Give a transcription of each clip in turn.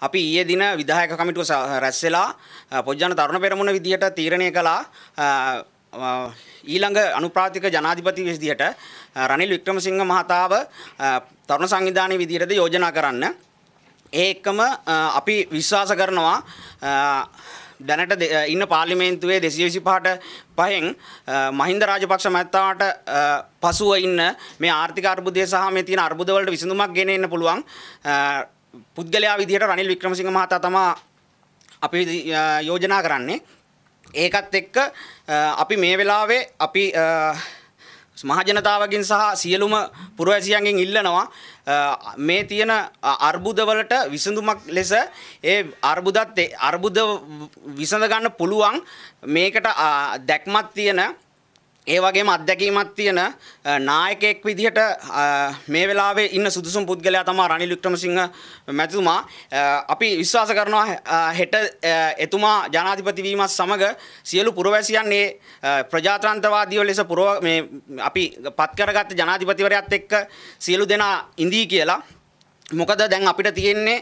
අපි ඊයේ දින විධායක කමිටුව රැස් වෙලා පොජ්ජන තරුණ පෙරමුණ විදියට තීරණය කළා ඊළඟ අනුප්‍රාතික ජනාධිපති විදියට රනිල් වික්‍රමසිංහ මහතාව තරුණ සංවිධානයේ විදියටද යෝජනා කරන්න. ඒ එක්කම අපි විශ්වාස කරනවා දැනට ඉන්න පාර්ලිමේන්තුවේ දෙසිය විසි පහට පහෙන් මහින්ද රාජපක්ෂ මැත්තාට පසුව ඉන්න මේ ආර්ථික අර්බුදය සහ මේ තියෙන අර්බුදවලට විසඳුමක් ගෙන එන්න පුළුවන් පුද්ගලයා විදිහට රනිල් වික්‍රමසිංහ මහතා තමා අපි යෝජනා කරන්නේ ඒකත් එක්ක අපි මේ වෙලාවේ අපි මහජනතාවගින් සහ සියලුම පුරවැසියන්ගෙන් ඉල්ලනවා මේ තියෙන අර්බුදවලට විසඳුමක් ලෙස ඒ අර්බුදත් අර්බුද විසඳ ගන්න පුළුවන් මේකට දැක්මක් තියෙන ඒ වගේම අත්දැකීමක් තියෙන නායකයෙක් විදිහට මේ වෙලාවේ ඉන්න සුදුසුම පුද්ගලයා තමයි රනිල් වික්‍රමසිංහ මැතිතුමා. අපි විශ්වාස කරනවා හෙට එතුමා ජනාධිපති වීමත් සමග සියලු පුරවැසියන් මේ ප්‍රජාතන්ත්‍රවාදීව ලෙස පුරව මේ අපි පත් කරගත්ත ජනාධිපතිවරයාත් එක්ක සියලු දෙනා ඉඳී කියලා. මොකද දැන් අපිට තියෙන්නේ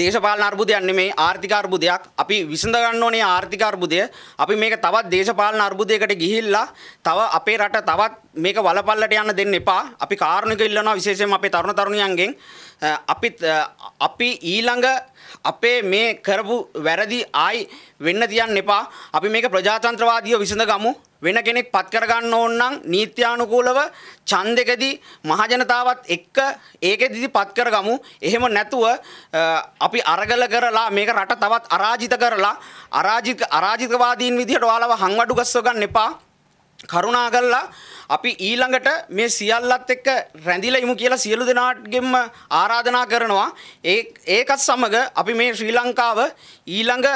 දේශපාලන අර්බුදයක් නෙමෙයි ආර්ථික අර්බුදයක්. අපි විසඳ ගන්න ඕනේ ආර්ථික අර්බුදය. අපි මේක තවත් දේශපාලන අර්බුදයකට ගිහිල්ලා තව අපේ රට තවත් මේක වලපල්ලට යන්න දෙන්න එපා. අපි කාරුණික ඉල්ලනවා විශේෂයෙන්ම අපේ තරුණ තරුණියන්ගෙන් අපි අපි ඊළඟ අපේ මේ කරපු වැරදි ආයි වෙන්න තියන්න එපා. අපි මේක ප්‍රජාතන්ත්‍රවාදීව විසඳගමු. වෙන කෙනෙක් පත් කරගන්න ඕන නම් නීත්‍යානුකූලව ඡන්දෙකදී මහජනතාවත් එක්ක ඒකෙදිදී පත් කරගමු. එහෙම නැතුව අපි අරගල කරලා මේක රට තවත් අරාජිත කරලා අරාජික අරාජිකවාදීන් විදිහට ඔයාලව හංවඩු ගස්ව ගන්න එපා. කරුණා කරලා අපි ඊළඟට මේ සියල්ලත් එක්ක රැඳිලා ඉමු කියලා සියලු දෙනාටගෙම ආරාධනා කරනවා. ඒ ඒකත් සමග අපි මේ ශ්‍රී ලංකාව ඊළඟ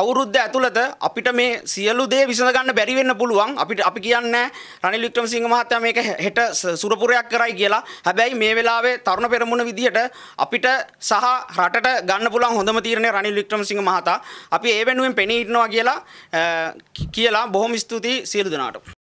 අවුරුද්ද ඇතුළත අපිට මේ සියලු දේ විසඳ ගන්න බැරි වෙන්න පුළුවන් අපිට අපි කියන්නේ රනිල් වික්‍රමසිංහ මහත්තයා මේක හෙට සුරපුරයක් කරයි කියලා. හැබැයි මේ වෙලාවේ තරුණ පෙරමුණ විදියට අපිට සහ රටට ගන්න පුළුවන් හොඳම තීරණය රනිල් වික්‍රමසිංහ මහතා. අපි ඒ වෙනුවෙන් පෙනී ඉන්නවා කියලා කියලා බොහොම ස්තුතියි සියලු දෙනාට.